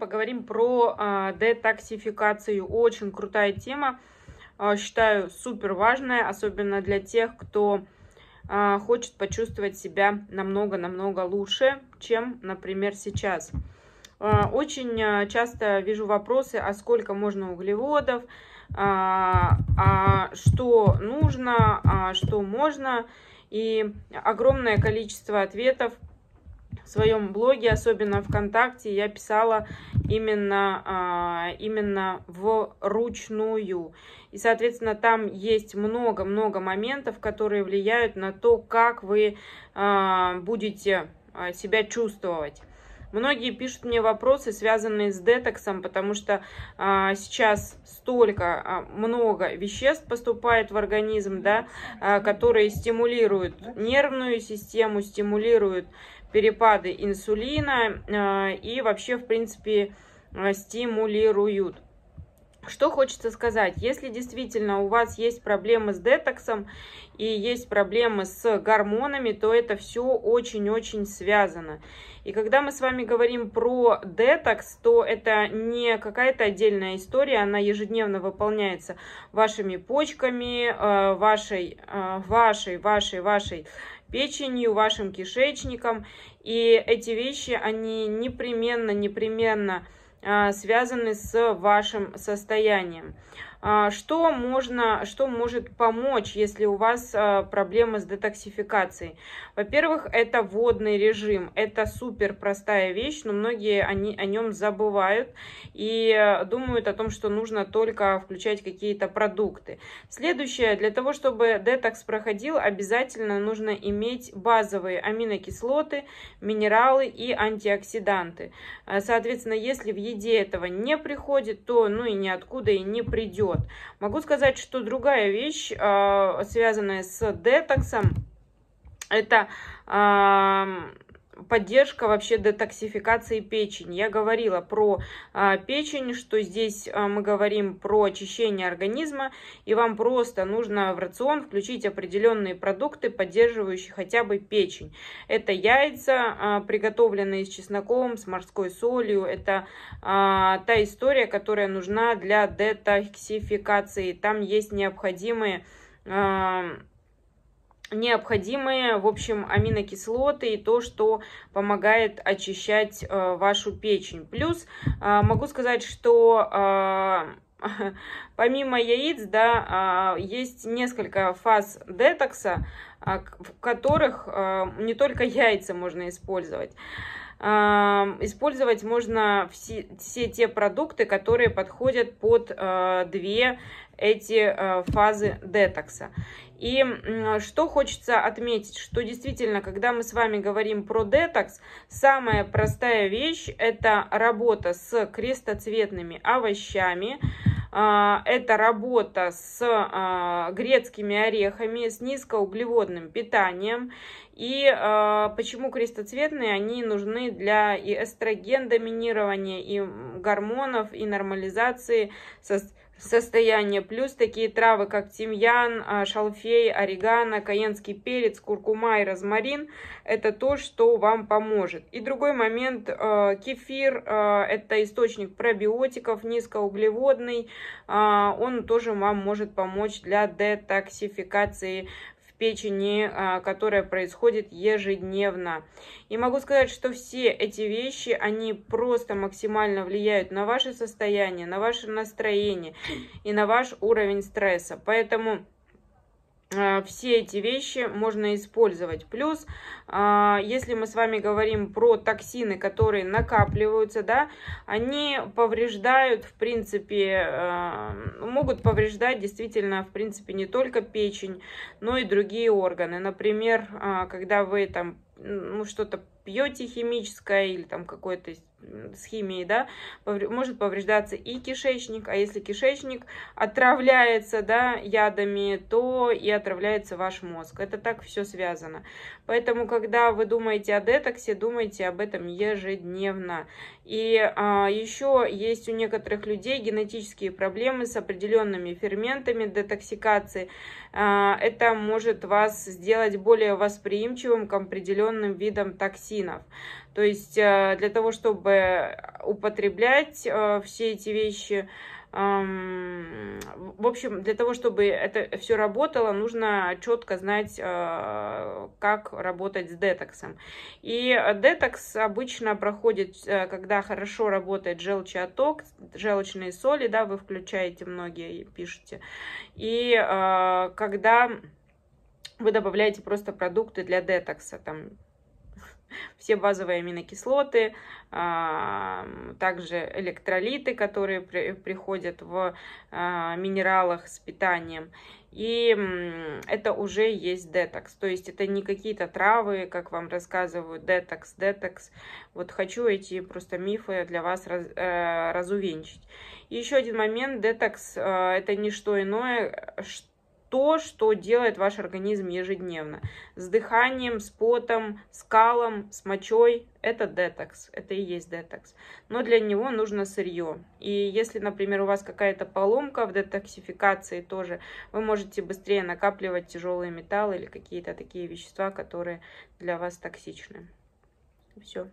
Поговорим про э, детоксификацию. Очень крутая тема, э, считаю супер важная, особенно для тех, кто э, хочет почувствовать себя намного-намного лучше, чем, например, сейчас. Э, очень э, часто вижу вопросы, а сколько можно углеводов, а, а что нужно, а что можно, и огромное количество ответов в своем блоге, особенно ВКонтакте, я писала именно, а, именно вручную. И, соответственно, там есть много-много моментов, которые влияют на то, как вы а, будете а, себя чувствовать. Многие пишут мне вопросы, связанные с детоксом, потому что а, сейчас столько а, много веществ поступает в организм, да, а, которые стимулируют нервную систему, стимулируют перепады инсулина э, и вообще, в принципе, э, стимулируют. Что хочется сказать, если действительно у вас есть проблемы с детоксом и есть проблемы с гормонами, то это все очень-очень связано. И когда мы с вами говорим про детокс, то это не какая-то отдельная история, она ежедневно выполняется вашими почками, э, вашей, вашей, вашей, вашей печенью, вашим кишечником. И эти вещи, они непременно, непременно а, связаны с вашим состоянием. А, что можно, что может помочь, если у вас а, проблемы с детоксификацией? Во-первых, это водный режим. Это супер простая вещь, но многие они, о нем забывают и э, думают о том, что нужно только включать какие-то продукты. Следующее, для того, чтобы детокс проходил, обязательно нужно иметь базовые аминокислоты, минералы и антиоксиданты. Э, соответственно, если в еде этого не приходит, то ну и ниоткуда и не придет. Вот. Могу сказать, что другая вещь, а, связанная с детоксом, это поддержка вообще детоксификации печени. Я говорила про а, печень, что здесь а, мы говорим про очищение организма, и вам просто нужно в рацион включить определенные продукты, поддерживающие хотя бы печень. Это яйца, а, приготовленные с чесноком, с морской солью, это а, та история, которая нужна для детоксификации. Там есть необходимые а, необходимые, в общем, аминокислоты и то, что помогает очищать э, вашу печень. Плюс э, могу сказать, что э, помимо яиц, да, есть несколько фаз детокса, в которых не только яйца можно использовать использовать можно все, все те продукты, которые подходят под э, две эти э, фазы детокса. И что хочется отметить, что действительно, когда мы с вами говорим про детокс, самая простая вещь – это работа с крестоцветными овощами, а, это работа с а, грецкими орехами, с низкоуглеводным питанием. И э, почему крестоцветные, они нужны для и эстроген доминирования, и гормонов, и нормализации со состояния. Плюс такие травы, как тимьян, а, шалфей, орегано, каенский перец, куркума и розмарин, это то, что вам поможет. И другой момент, э, кефир, э, это источник пробиотиков, низкоуглеводный, э, он тоже вам может помочь для детоксификации печени, а, которая происходит ежедневно. И могу сказать, что все эти вещи, они просто максимально влияют на ваше состояние, на ваше настроение и на ваш уровень стресса. Поэтому Э, все эти вещи можно использовать. Плюс, а, если мы с вами говорим про токсины, которые накапливаются, да, они повреждают, в принципе, э, могут повреждать действительно, в принципе, не только печень, но и другие органы. Например, а, когда вы там ну, что-то пьете химическое или там какое-то с химией, да, может повреждаться и кишечник, а если кишечник отравляется, да, ядами, то и отравляется ваш мозг. Это так все связано. Поэтому, когда вы думаете о детоксе, думайте об этом ежедневно. И а, еще есть у некоторых людей генетические проблемы с определенными ферментами детоксикации. А, это может вас сделать более восприимчивым к определенным видам токсинов. То есть э, для того, чтобы употреблять э, все эти вещи, эм, в общем, для того, чтобы это все работало, нужно четко знать, э, как работать с детоксом. И детокс обычно проходит, когда хорошо работает желчный отток, желчные соли, да, вы включаете многие, пишете. И когда вы добавляете просто продукты для детокса, там все базовые аминокислоты, также электролиты, которые при, приходят в а, минералах с питанием. И это уже есть детокс. То есть это не какие-то травы, как вам рассказывают, детокс, детокс. Вот хочу эти просто мифы для вас раз, э, разувенчить. И еще один момент, детокс э, это не что иное, что э, то, что делает ваш организм ежедневно. С дыханием, с потом, с калом, с мочой. Это детокс, это и есть детокс. Но для него нужно сырье. И если, например, у вас какая-то поломка в детоксификации тоже, вы можете быстрее накапливать тяжелые металлы или какие-то такие вещества, которые для вас токсичны. Все.